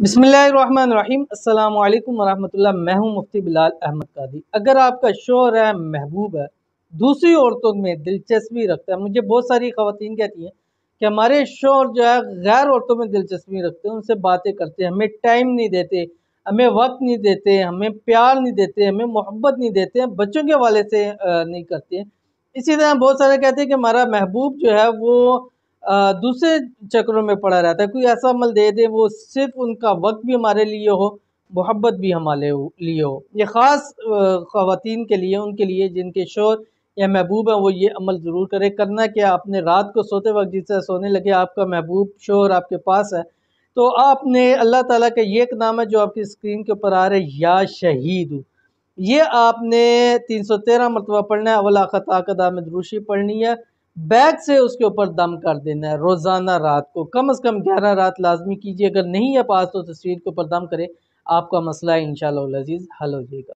बसमीम अल्लाम वरहमल्ला मैं हूं मुफ्ती बिलाल अहमद कादी अगर आपका शोर है महबूब है दूसरी औरतों में दिलचस्पी रखता है मुझे बहुत सारी खातन कहती हैं कि हमारे शोर जो है गैर औरतों में दिलचस्पी रखते हैं उनसे बातें करते हैं हमें टाइम नहीं देते हमें वक्त नहीं देते हमें प्यार नहीं देते हमें मोहब्बत नहीं देते हैं बच्चों के हवाले से नहीं करते इसी तरह बहुत सारे कहते हैं कि हमारा महबूब जो है वो दूसरे चक्रों में पड़ा रहता है कोई ऐसा अमल दे दे वो सिर्फ उनका वक्त भी हमारे लिए हो मोहब्बत भी हमारे लिए हो ये ख़ास ख़वान के लिए उनके लिए जिनके शोर या महबूब हैं वो ये अमल ज़रूर करें करना क्या आपने रात को सोते वक्त जिससे सोने लगे आपका महबूब शोर आपके पास है तो आपने अल्लाह ताला का ये एक नाम है जो आपकी स्क्रीन के ऊपर आ रहा है या शहीद ये आपने तीन सौ तेरह मरतबा पढ़ना है अवला खत आकदा में दुरुशी पढ़नी है बैग से उसके ऊपर दम कर देना है रोज़ाना रात को कम अज़ कम ग्यारह रात लाजमी कीजिए अगर नहीं है पास तो तस्वीर के ऊपर दम करें आपका मसला इन शजीज़ हल हो जाएगा